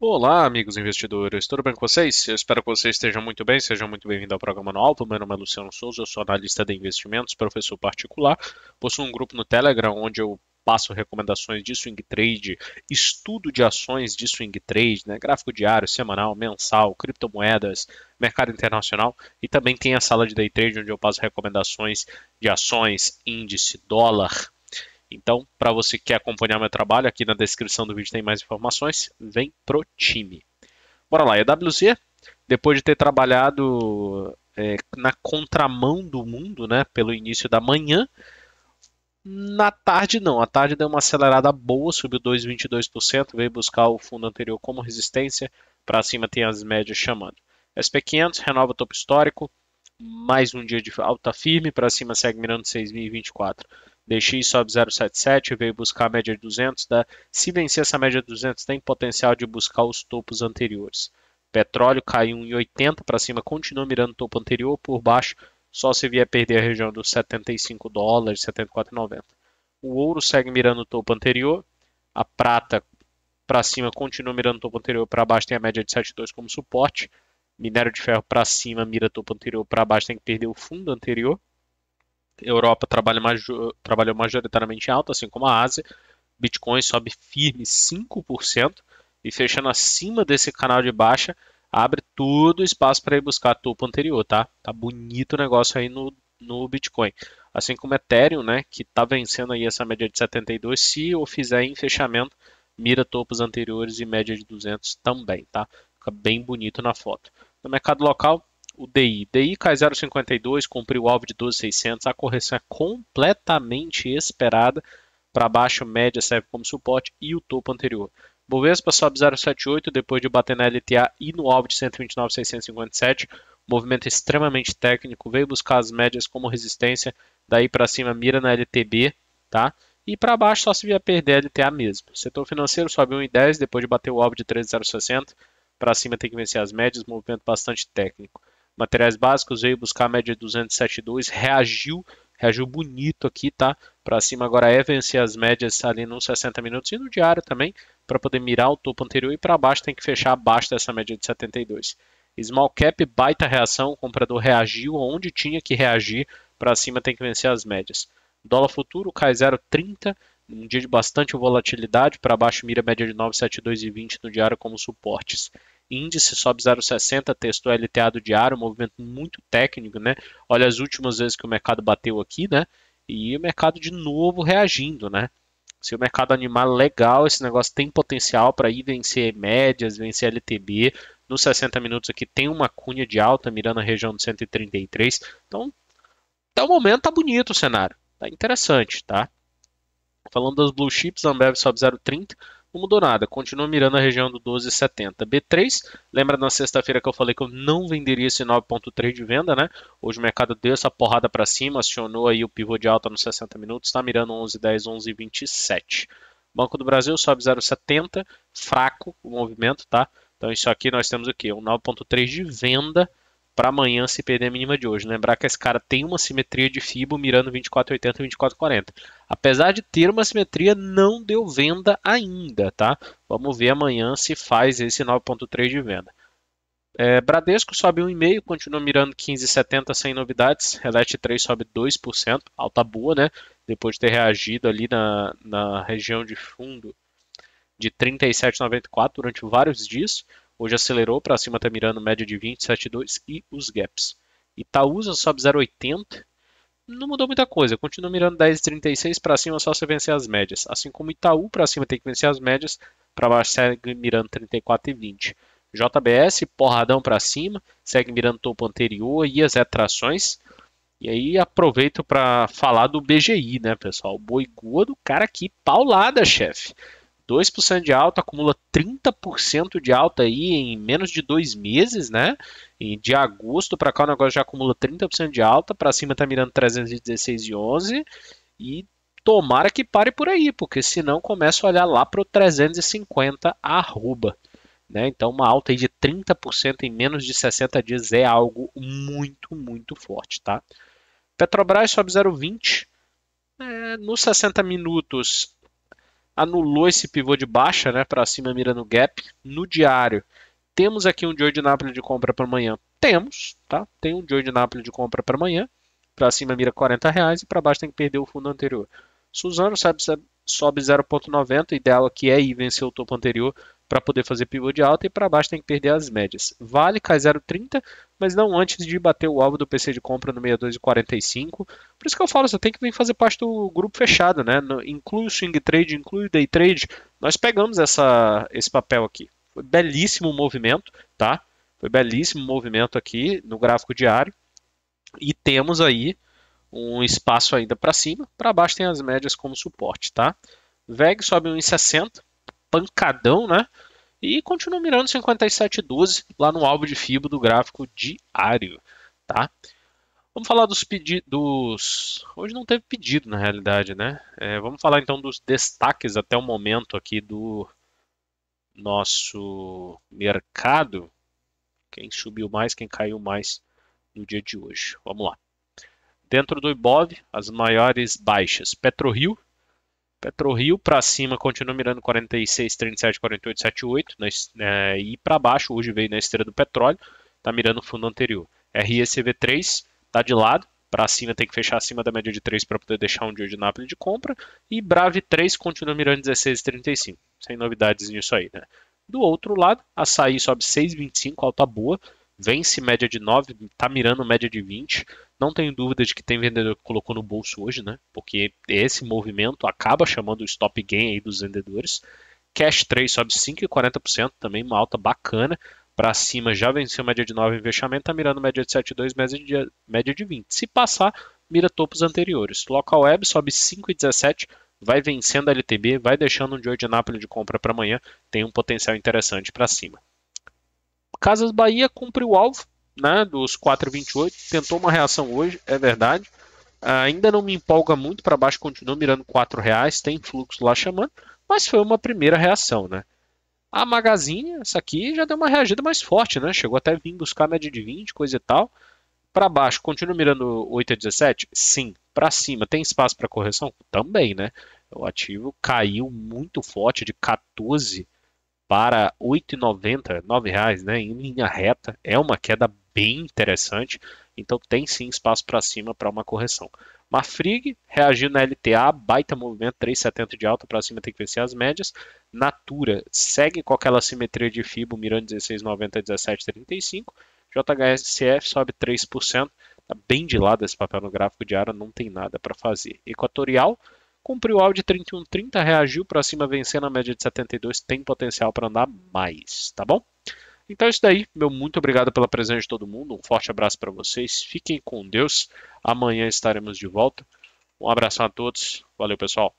Olá, amigos investidores, tudo bem com vocês? Eu espero que vocês estejam muito bem, sejam muito bem-vindos ao programa No Alto. Meu nome é Luciano Souza, eu sou analista de investimentos, professor particular. Possuo um grupo no Telegram onde eu passo recomendações de swing trade, estudo de ações de swing trade, né? gráfico diário, semanal, mensal, criptomoedas, mercado internacional e também tem a sala de day trade onde eu passo recomendações de ações, índice, dólar, então, para você que quer acompanhar meu trabalho, aqui na descrição do vídeo tem mais informações. Vem pro time. Bora lá, EWZ, depois de ter trabalhado é, na contramão do mundo, né, pelo início da manhã, na tarde não, a tarde deu uma acelerada boa, subiu 2,22%, veio buscar o fundo anterior como resistência, para cima tem as médias chamando. SP500 renova topo histórico, mais um dia de alta firme, para cima segue mirando 6.024. DX sobe 0,77, veio buscar a média de 200. se vencer essa média de 200, tem potencial de buscar os topos anteriores. Petróleo caiu 1,80 para cima, continua mirando o topo anterior, por baixo só se vier perder a região dos 75 dólares, 74,90. O ouro segue mirando o topo anterior, a prata para cima continua mirando o topo anterior, para baixo tem a média de 72 como suporte. Minério de ferro para cima mira topo anterior, para baixo tem que perder o fundo anterior. Europa trabalha major, trabalhou majoritariamente em alta, assim como a Ásia. Bitcoin sobe firme 5% e fechando acima desse canal de baixa, abre todo o espaço para ir buscar topo anterior, tá? Tá bonito o negócio aí no, no Bitcoin. Assim como Ethereum, né, que tá vencendo aí essa média de 72, se eu fizer em fechamento, mira topos anteriores e média de 200 também, tá? Fica bem bonito na foto. No mercado local, o DI. DI cai 0,52, cumpriu o alvo de 12,600. A correção é completamente esperada. Para baixo, média serve como suporte e o topo anterior. Bovespa sobe 0,78 depois de bater na LTA e no alvo de 129,657. Movimento extremamente técnico, veio buscar as médias como resistência, daí para cima mira na LTB, tá? E para baixo só se vier perder a LTA mesmo. Setor financeiro sobe 1,10 depois de bater o alvo de 13,060. Para cima tem que vencer as médias, movimento bastante técnico. Materiais básicos veio buscar a média de 207,2, reagiu, reagiu bonito aqui, tá? Para cima agora é vencer as médias ali nos 60 minutos e no diário também, para poder mirar o topo anterior e para baixo tem que fechar abaixo dessa média de 72. Small cap, baita reação, o comprador reagiu onde tinha que reagir, para cima tem que vencer as médias. Dólar futuro cai 0,30, um dia de bastante volatilidade, para baixo mira média de 9,72 e 20 no diário como suportes índice sobe 0,60, testou LTA do diário, um movimento muito técnico, né? Olha as últimas vezes que o mercado bateu aqui, né? E o mercado de novo reagindo, né? Se o mercado animar legal, esse negócio tem potencial para ir vencer médias, vencer LTB. Nos 60 minutos aqui tem uma cunha de alta mirando a região de 133. Então, até o momento tá bonito o cenário. Tá interessante, tá? Falando das blue chips, a Ambev sobe 0,30 não mudou nada, continua mirando a região do 12,70. B3, lembra na sexta-feira que eu falei que eu não venderia esse 9,3 de venda, né? Hoje o mercado deu essa porrada para cima, acionou aí o pivô de alta nos 60 minutos, está mirando 11,10, 11,27. Banco do Brasil sobe 0,70, fraco o movimento, tá? Então isso aqui nós temos o quê? Um 9,3 de venda para amanhã se perder a mínima de hoje. Lembrar que esse cara tem uma simetria de FIBO mirando 24,80 e 24,40. Apesar de ter uma simetria, não deu venda ainda, tá? Vamos ver amanhã se faz esse 9,3 de venda. É, Bradesco sobe 1,5, continua mirando 15,70 sem novidades. Relete 3 sobe 2%, alta boa, né? Depois de ter reagido ali na, na região de fundo de 37,94 durante vários dias. Hoje acelerou para cima, está mirando média de 27,2 e os gaps. Itaúsa sobe 0,80. Não mudou muita coisa. Continua mirando 10,36 para cima só se vencer as médias. Assim como Itaú para cima tem que vencer as médias. Para baixo segue mirando 34,20. JBS, porradão para cima. Segue mirando topo anterior e as retrações. E aí aproveito para falar do BGI, né, pessoal? O boi gordo, cara, que paulada, chefe. 2% de alta, acumula 30% de alta aí em menos de dois meses, né? E de agosto para cá o negócio já acumula 30% de alta, para cima está mirando 316,11 e tomara que pare por aí, porque senão começa a olhar lá para o 350 arroba. Né? Então, uma alta aí de 30% em menos de 60 dias é algo muito, muito forte. Tá? Petrobras sobe 0,20. É, nos 60 minutos, anulou esse pivô de baixa, né, para cima mira no gap. No diário, temos aqui um Joy de nápoles de compra para amanhã. Temos, tá? Tem um Joy de nápoles de compra para amanhã. Para cima mira 40 reais e para baixo tem que perder o fundo anterior. Suzano sabe, sobe 0,90, e dela que é ir vencer o topo anterior para poder fazer pivô de alta e para baixo tem que perder as médias. Vale cai 0,30, mas não antes de bater o alvo do PC de compra no 62,45. Por isso que eu falo, você tem que vir fazer parte do grupo fechado, né? No, inclui o swing trade, inclui o day trade. Nós pegamos essa, esse papel aqui. Foi belíssimo movimento, tá? Foi belíssimo movimento aqui no gráfico diário. E temos aí um espaço ainda para cima. Para baixo tem as médias como suporte, tá? VEG sobe 1,60, pancadão, né? E continua mirando 57,12 lá no alvo de FIBO do gráfico diário, tá? Vamos falar dos pedidos. Hoje não teve pedido, na realidade, né? É, vamos falar então dos destaques até o momento aqui do nosso mercado. Quem subiu mais, quem caiu mais no dia de hoje. Vamos lá. Dentro do Ibov, as maiores baixas. PetroRio. PetroRio para cima continua mirando 46, 37, 48, 78. Né, e para baixo, hoje veio na esteira do petróleo. Está mirando o fundo anterior. RSCV3 está de lado, para cima tem que fechar acima da média de 3 para poder deixar um dia de Napoli de compra, e Brave 3 continua mirando 16,35, sem novidades nisso aí, né? Do outro lado, Açaí sobe 6,25, alta boa, vence média de 9, tá mirando média de 20. Não tenho dúvida de que tem vendedor que colocou no bolso hoje, né? Porque esse movimento acaba chamando o stop gain aí dos vendedores. Cash 3 sobe 5,40%, também uma alta bacana para cima já venceu média de 9 em fechamento, está mirando média de 7,2, média de, média de 20. Se passar, mira topos anteriores. Local Web sobe 5,17, vai vencendo a LTB, vai deixando um de hoje Nápoles de compra para amanhã, tem um potencial interessante para cima. Casas Bahia cumpriu o alvo né, dos 4,28, tentou uma reação hoje, é verdade. Ainda não me empolga muito para baixo, continua mirando R$ reais, tem fluxo lá chamando, mas foi uma primeira reação, né? A Magazine, essa aqui já deu uma reagida mais forte, né? Chegou até vir buscar a média de 20, coisa e tal. Para baixo, continua mirando 8 a 17? Sim. Para cima, tem espaço para correção? Também, né? O ativo caiu muito forte de 14 para 8,90, R$ reais, né? Em linha reta, é uma queda bem interessante, então tem sim espaço para cima para uma correção. Mafrig reagiu na LTA, baita movimento, 3,70 de alta para cima, tem que vencer as médias. Natura segue com aquela simetria de FIBO, mirando 16,90 17,35. JHSF sobe 3%, tá bem de lado esse papel no gráfico diário, não tem nada para fazer. Equatorial cumpriu o de 31,30, reagiu para cima, vencendo a média de 72, tem potencial para andar mais, tá bom? Então é isso daí. Meu muito obrigado pela presença de todo mundo. Um forte abraço para vocês. Fiquem com Deus. Amanhã estaremos de volta. Um abraço a todos. Valeu, pessoal.